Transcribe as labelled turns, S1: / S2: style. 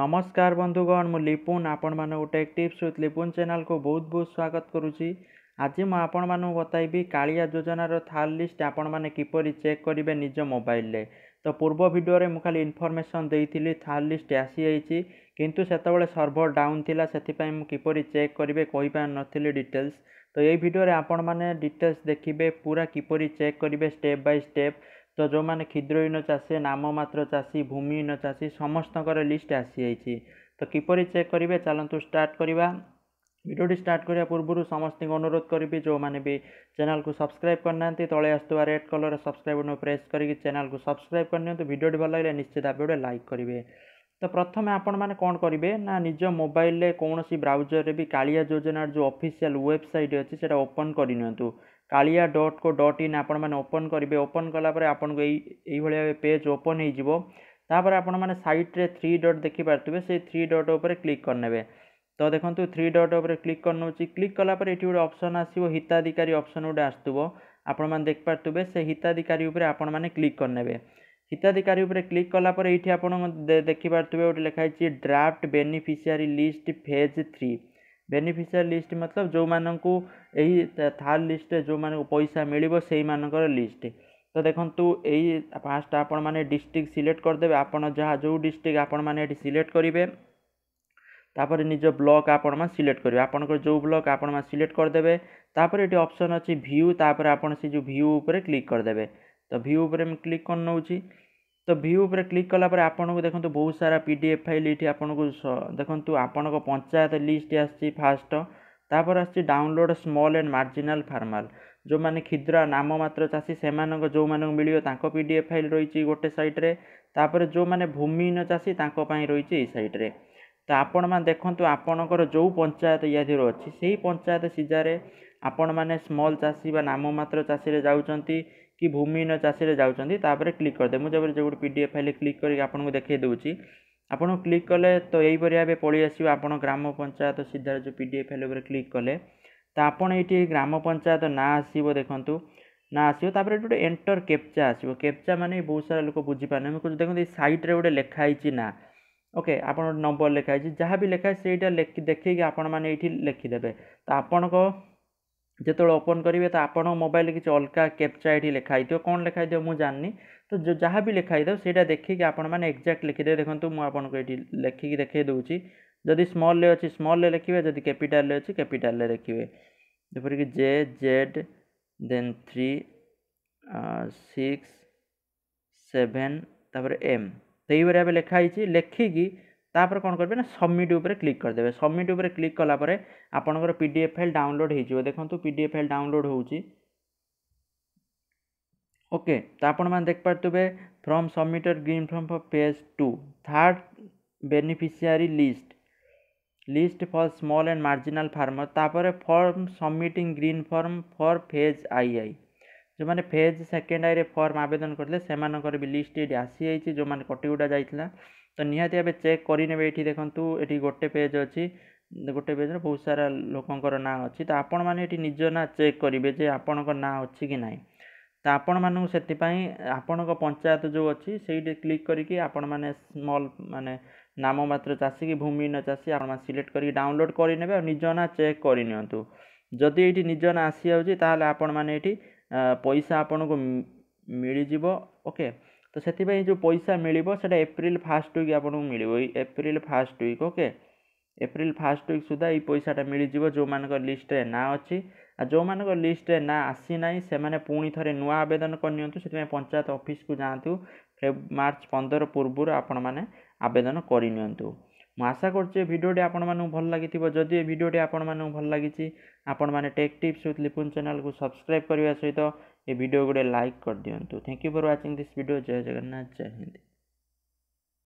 S1: নমস্কার বন্ধুগণ ମୁଁ ଲିପୁନ୍ ଆପଣମାନଙ୍କୁ ଟେକ୍ ଟିପ୍ସ ୱିଥ୍ ଲିପୁନ୍ ଚ୍ୟାନେଲ୍କୁ ବହୁତ ବହୁତ ସ୍ୱାଗତ କରୁଛି ଆଜି ମୁଁ ଆପଣମାନଙ୍କୁ ବତାଇବି କାଳିଆ ଯୋଜନାର ଥାର୍ ଲିଷ୍ଟ ଆପଣମାନେ କିପରି ଚେକ୍ କରିବେ ନିଜ ମୋବାଇଲରେ ତ ପୂର୍ବ ଭିଡ଼ିଓରେ ମୁଁ ଖାଲି ଇନଫର୍ମେସନ୍ ଦେଇଥିଲି ଥାର୍ ଲିଷ୍ଟ ଆସିଯାଇଛି କିନ୍ତୁ ସେତେବେଳେ ସର୍ଭର ଡାଉନ୍ ଥିଲା ସେଥିପାଇଁ ମୁଁ କିପରି ଚେକ୍ କରିବେ କହିପାରୁନଥିଲି ଡିଟେଲ୍ସ ତ ଏଇ ଭିଡ଼ିଓରେ ଆପଣମାନେ ଡିଟେଲ୍ସ ଦେଖିବେ ପୁରା କିପରି ଚେକ୍ କରିବେ ଷ୍ଟେପ୍ ବାଇ ଷ୍ଟେପ୍ ତ ଯେଉଁମାନେ କ୍ଷୁଦ୍ରହୀନ ଚାଷୀ ନାମମାତ୍ର ଚାଷୀ ଭୂମିହୀନ ଚାଷୀ ସମସ୍ତଙ୍କର ଲିଷ୍ଟ ଆସିଯାଇଛି ତ କିପରି ଚେକ୍ କରିବେ ଚାଲନ୍ତୁ ଷ୍ଟାର୍ଟ କରିବା ଭିଡ଼ିଓଟି ଷ୍ଟାର୍ଟ କରିବା ପୂର୍ବରୁ ସମସ୍ତଙ୍କୁ ଅନୁରୋଧ କରିବି ଯେଉଁମାନେ ବି ଚ୍ୟାନେଲ୍କୁ ସବସ୍କ୍ରାଇବ୍ କରିନାହାନ୍ତି ତଳେ ଆସୁଥିବା red colour subscribe button press କରିକି ଚ୍ୟାନେଲ୍କୁ ସବସ୍କ୍ରାଇବ୍ କରିନିଅନ୍ତୁ ଭିଡ଼ିଓଟି ଭଲ ଲାଗିଲେ ନିଶ୍ଚିତ ଭାବେ ଗୋଟେ ଲାଇକ୍ କରିବେ ତ ପ୍ରଥମେ ଆପଣମାନେ କ'ଣ କରିବେ ନା ନିଜ ମୋବାଇଲରେ କୌଣସି ବ୍ରାଉଜରରେ ବି କାଳିଆ ଯୋଜନାର ଯେଉଁ ଅଫିସିଆଲ୍ ୱେବସାଇଟ୍ ଅଛି ସେଇଟା ଓପନ୍ କରିନିଅନ୍ତୁ Kalia dot co dot in ଆପଣମାନେ ଓପନ୍ କରିବେ ଓପନ୍ କଲାପରେ ଆପଣଙ୍କୁ ଏଇ ଏଇଭଳିଆ ପେଜ୍ ଓପନ୍ ହେଇଯିବ ତାପରେ ଆପଣମାନେ ସାଇଟ୍ରେ ଥ୍ରୀ ଡଟ୍ ଦେଖିପାରୁଥିବେ ସେଇ ଥ୍ରୀ ଡଟ୍ ଉପରେ କ୍ଲିକ୍ କରିନେବେ ତ ଦେଖନ୍ତୁ ଥ୍ରୀ ଡଟ୍ ଉପରେ କ୍ଲିକ୍ କରିନେଉଛି କ୍ଲିକ୍ କଲାପରେ ଏଠି ଗୋଟେ ଅପସନ୍ ଆସିବ ହିତାଧିକାରୀ ଅପସନ୍ ଗୋଟେ ଆସୁଥିବ ଆପଣମାନେ ଦେଖିପାରୁଥିବେ ସେ ହିତାଧିକାରୀ ଉପରେ ଆପଣମାନେ କ୍ଲିକ୍ କରିନେବେ হিতাধিকারী উপরে ক্লিক কলাপরে এইটি আপনার দেখিপারে গোটে লেখা হয়েছে draft beneficiary list phase three beneficiary list মতলব যে এই থার্ড লিষ্টে যে পয়সা মিলব সেই মানকর লিষ্ট তো দেখন্তু এই ফার্স্ট আপন মানে ডিস্ট্রিক্ট সিলেক্ট করদেবে আপন যা যে ডিস্ট্রিক্ট আপন মানে এটি সিলেক্ট করিবে তারপরে নিজ ব্লক আপন মানে সিলেক্ট করিবে আপনকর যে ব্লক আপন মানে সিলেক্ট করদেবে তারপরে এটি অপশন আছে ভিউ তারপরে আপন সে যে ভিউ উপরে ক্লিক করদেবে তো ভিউ উপরে আমি ক্লিক করে নেଉଛି তো ভিউ উপরে ক্লিক কলাপরে আপনার দেখুন বহু সারা পিডিএফ ফাইল এটি আপনার দেখুন আপনার পঞ্চায়েত লিষ্ট আসছে ফার্স্ট তাপরে আসছে download small and marginal farmer ଯେଉଁମାନେ କ୍ଷୁଦ୍ର ନାମମାତ୍ର ଚାଷୀ ସେମାନଙ୍କ ଯେଉଁମାନଙ୍କୁ ମିଳିବ ତାଙ୍କ ପି ଡି ଏଫ୍ ଫାଇଲ୍ ରହିଛି ଗୋଟେ ସାଇଟ୍ରେ ତାପରେ ଯେଉଁମାନେ ଭୂମିହୀନ ଚାଷୀ ତାଙ୍କ ପାଇଁ ରହିଛି ଏଇ ସାଇଟ୍ରେ ତ ଆପଣମାନେ ଦେଖନ୍ତୁ ଆପଣଙ୍କର ଯେଉଁ ପଞ୍ଚାୟତ ଇଆଧିରୁ ଅଛି ସେହି ପଞ୍ଚାୟତ ସିଜାରେ ଆପଣମାନେ ସ୍ମଲ୍ ଚାଷୀ ବା ନାମମାତ୍ର ଚାଷୀରେ ଯାଉଛନ୍ତି କି ଭୂମିହୀନ ଚାଷୀରେ ଯାଉଛନ୍ତି ତା'ପରେ କ୍ଲିକ୍ କରିଦେବେ ମୁଁ ଯେପରି ଯେଉଁ ଗୋଟେ ପି ଡି ଏଫ୍ ଫାଇଲ୍ରେ କ୍ଲିକ୍ କରିକି ଆପଣଙ୍କୁ ଦେଖାଇ ଦେଉଛି ଆପଣ କ୍ଲିକ୍ କଲେ ତ ଏହିପରି ଭାବେ ପଳେଇ ଆସିବ ଆପଣ ଗ୍ରାମ ପଞ୍ଚାୟତ ସିଧାରେ ଯେଉଁ ପି ଡି ଏଫ୍ ଫାଇଲ୍ ଉପରେ କ୍ଲିକ୍ କଲେ ତ ଆପଣ ଏଇଠି ଗ୍ରାମ ପଞ୍ଚାୟତ ନାଁ ଆସିବ ଦେଖନ୍ତୁ ନାଁ ଆସିବ ତା'ପରେ ଏଠି ଗୋଟେ ଏଣ୍ଟର କେପ୍ଚା ଆସିବ କେପ୍ଚା ମାନେ ବହୁତ ସାରା ଲୋକ ବୁଝିପାରୁନି ମୁଁ କହୁଛି ଦେଖନ୍ତୁ ଏଇ ସାଇଟ୍ରେ ଗୋଟେ ଲେଖା ହେଇଛି ନାଁ ଓକେ ଆପଣ ନମ୍ବର ଲେଖା ହେଇଛି ଯାହା ବି ଲେଖା ହେଇଛି ସେଇଟା ଦେଖେଇକି ଆପଣମାନେ ଏଇଠି ଲେଖିଦେବେ ତ ଆପଣଙ୍କ যেতবে ওপন করবে তো আপনার মোবাইল কিছু অলগা ক্যাপচা এটি লেখা হয়ে কম লেখা হয়ে মু জানি তো যা বি লেখা হয়ে সেটা দেখিকি আপনার মানে এক্জাক্ট লিখিদেবে দেখুন মু আপনার এটি লেখিকি দেখাই দেছি যদি স্মলে অছি স্মলে লেখিবে যদি ক্যাপিটালে অছি ক্যাপিটালে লেখিবে যেপরিকি J Z then three six seven তারপরে এম তো এইভাবে এবার লেখা হয়েছি লেখিকি ତାପରେ କ'ଣ କରିବେ ନା ସବମିଟ୍ ଉପରେ କ୍ଲିକ୍ କରିଦେବେ ସବମିଟ୍ ଉପରେ କ୍ଲିକ୍ କଲା ପରେ ଆପଣଙ୍କର P D F file download ହୋଇଯିବ ଦେଖନ୍ତୁ P D F file download ହେଉଛି ଓକେ ତ ଆପଣମାନେ ଦେଖିପାରୁଥିବେ form submitter green form for page two third beneficiary list list for small and marginal farmer তারপরে form submitting green form for phase I I ଯେଉଁମାନେ phase second ଆଇରେ form ଆବେଦନ କରିଥିଲେ ସେମାନଙ୍କର ବି ଲିଷ୍ଟ ଏଠି ଆସିଯାଇଛି ଯେଉଁମାନେ କଟିଗୁଡ଼ା ଯାଇଥିଲା ତ ନିହାତି ଭାବେ ଚେକ୍ କରିନେବେ ଏଇଠି ଦେଖନ୍ତୁ ଏଠି ଗୋଟେ ପେଜ୍ ଅଛି ଗୋଟେ ପେଜ୍ରେ ବହୁତ ସାରା ଲୋକଙ୍କର ନାଁ ଅଛି ତ ଆପଣମାନେ ଏଠି ନିଜ ନାଁ ଚେକ୍ କରିବେ ଯେ ଆପଣଙ୍କ ନାଁ ଅଛି କି ନାହିଁ ତ ଆପଣମାନଙ୍କୁ ସେଥିପାଇଁ ଆପଣଙ୍କ ପଞ୍ଚାୟତ ଯେଉଁ ଅଛି ସେଇଠି କ୍ଲିକ୍ କରିକି ଆପଣମାନେ ସ୍ମଲ୍ ମାନେ ନାମ ମାତ୍ର ଚାଷୀ କି ଭୂମିହୀନ ଚାଷୀ ଆପଣମାନେ ସିଲେକ୍ଟ କରିକି ଡାଉନଲୋଡ଼୍ କରିନେବେ ଆଉ ନିଜ ନାଁ ଚେକ୍ କରିନିଅନ୍ତୁ ଯଦି ଏଇଠି ନିଜ ନାଁ ଆସିଯାଉଛି ତାହେଲେ ଆପଣମାନେ ଏଇଠି ପଇସା ଆପଣଙ୍କୁ ମିଳିଯିବ ଓକେ তো ସେଥିପାଇଁ ଯେଉଁ ପଇସା ମିଳିବ ସେଇଟା ଏପ୍ରିଲ ଫାଷ୍ଟ ୱିକ୍ ଆପଣଙ୍କୁ ମିଳିବ ଏଇ April first week okay April first week ସୁଦ୍ଧା ଏଇ ପଇସାଟା ମିଳିଯିବ ଯେଉଁମାନଙ୍କ ଲିଷ୍ଟରେ ନାଁ ଅଛି ଆଉ ଯେଉଁମାନଙ୍କ ଲିଷ୍ଟରେ ନାଁ ଆସିନାହିଁ ସେମାନେ ପୁଣି ଥରେ ନୂଆ ଆବେଦନ କରିନିଅନ୍ତୁ ସେଥିପାଇଁ ପଞ୍ଚାୟତ ଅଫିସକୁ ଯାଆନ୍ତୁ ମାର୍ଚ୍ଚ ପନ୍ଦର ପୂର୍ବରୁ ଆପଣମାନେ ଆବେଦନ କରିନିଅନ୍ତୁ ମୁଁ ଆଶା କରୁଛି ଏ ଭିଡ଼ିଓଟି ଆପଣମାନଙ୍କୁ ଭଲ ଲାଗିଥିବ ଯଦି ଏ ଭିଡ଼ିଓଟି ଆପଣମାନଙ୍କୁ ଭଲ ଲାଗିଛି ଆପଣମାନେ ଟେକ୍ ଟିପ୍ସ ୱିଥ୍ ଲିପୁନ୍ ଚ୍ୟାନେଲକୁ ସବସ୍କ୍ରାଇବ୍ କରିବା ସହିତ ଏ ଭିଡ଼ିଓ ଗୋଟେ ଲାଇକ୍ କରିଦିଅନ୍ତୁ thank you for watching this video ଜୟ ଜଗନ୍ନାଥ ଜୟ ହିନ୍ଦ